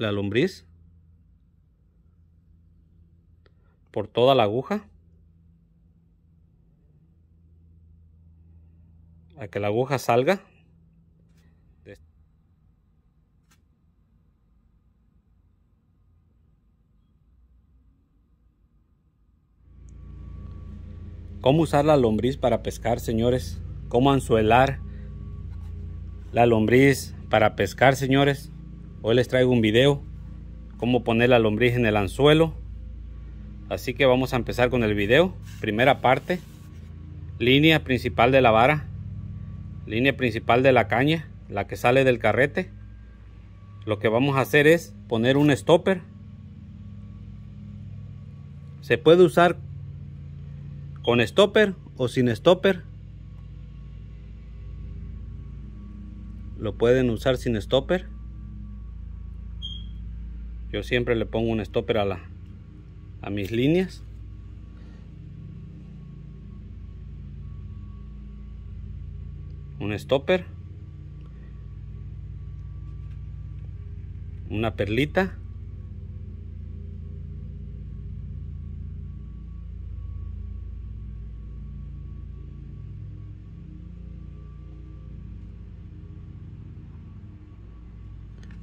la lombriz por toda la aguja. A que la aguja salga. ¿Cómo usar la lombriz para pescar, señores? ¿Cómo anzuelar la lombriz para pescar, señores? Hoy les traigo un video cómo poner la lombriz en el anzuelo. Así que vamos a empezar con el video. Primera parte, línea principal de la vara, línea principal de la caña, la que sale del carrete. Lo que vamos a hacer es poner un stopper. Se puede usar con stopper o sin stopper. Lo pueden usar sin stopper yo siempre le pongo un stopper a, la, a mis líneas un stopper una perlita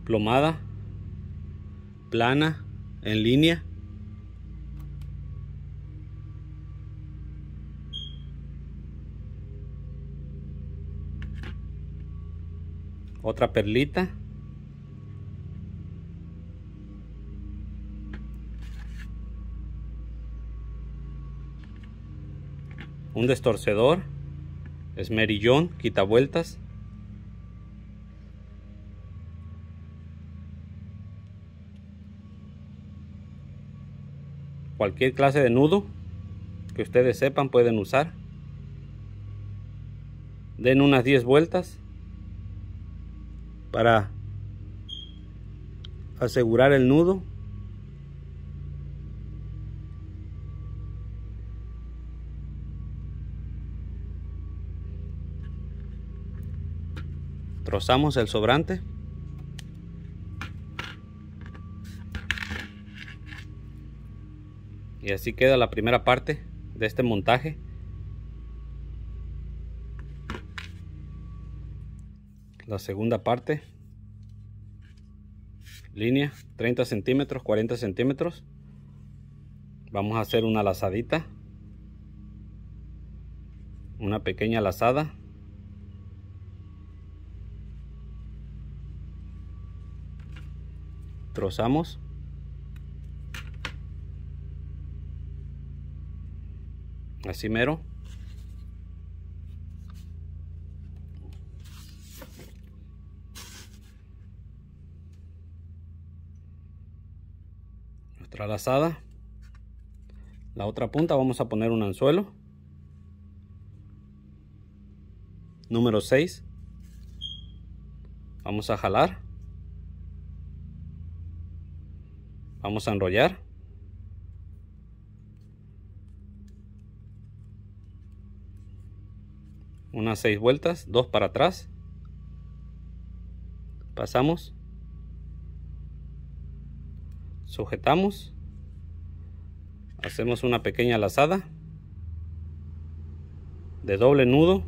plomada plana, en línea. Otra perlita. Un destorcedor. Esmerillón, quita vueltas. cualquier clase de nudo que ustedes sepan pueden usar den unas 10 vueltas para asegurar el nudo trozamos el sobrante y así queda la primera parte de este montaje la segunda parte línea 30 centímetros 40 centímetros vamos a hacer una lazadita una pequeña lazada trozamos Así mero. Nuestra lazada. La otra punta vamos a poner un anzuelo. Número 6. Vamos a jalar. Vamos a enrollar. unas seis vueltas, dos para atrás. Pasamos. Sujetamos. Hacemos una pequeña lazada de doble nudo.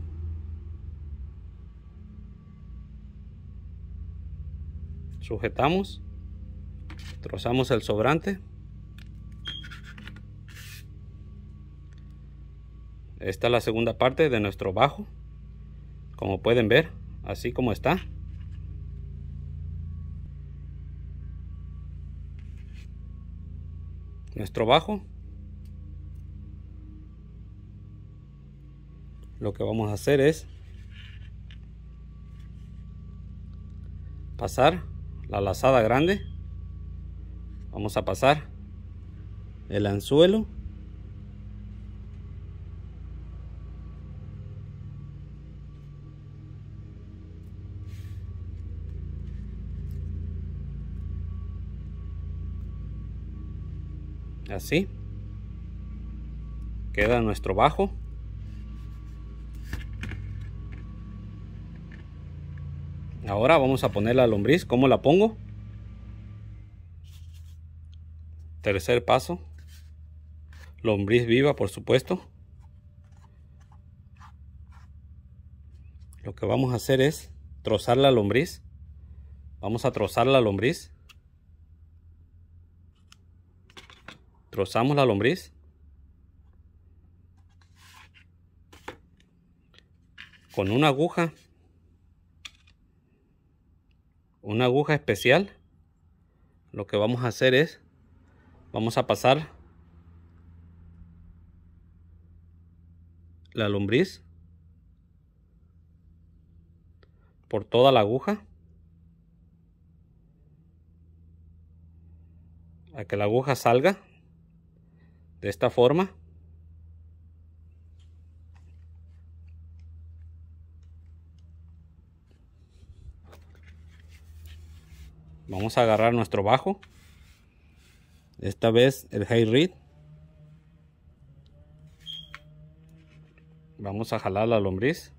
Sujetamos. Trozamos el sobrante. Esta es la segunda parte de nuestro bajo como pueden ver así como está nuestro bajo lo que vamos a hacer es pasar la lazada grande vamos a pasar el anzuelo así queda nuestro bajo ahora vamos a poner la lombriz ¿cómo la pongo? tercer paso lombriz viva por supuesto lo que vamos a hacer es trozar la lombriz vamos a trozar la lombriz Rozamos la lombriz. Con una aguja. Una aguja especial. Lo que vamos a hacer es. Vamos a pasar. La lombriz. Por toda la aguja. a que la aguja salga de esta forma vamos a agarrar nuestro bajo esta vez el high read, vamos a jalar la lombriz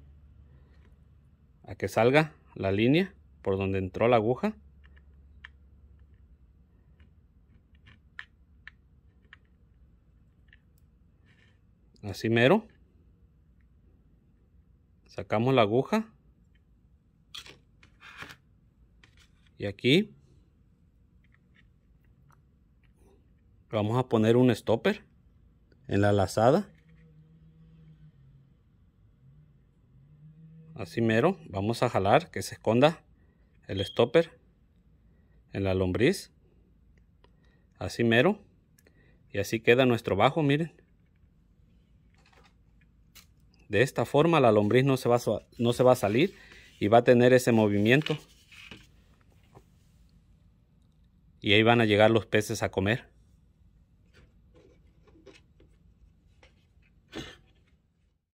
a que salga la línea por donde entró la aguja así mero sacamos la aguja y aquí vamos a poner un stopper en la lazada así mero vamos a jalar que se esconda el stopper en la lombriz así mero y así queda nuestro bajo miren de esta forma la lombriz no se va a, no se va a salir y va a tener ese movimiento. Y ahí van a llegar los peces a comer.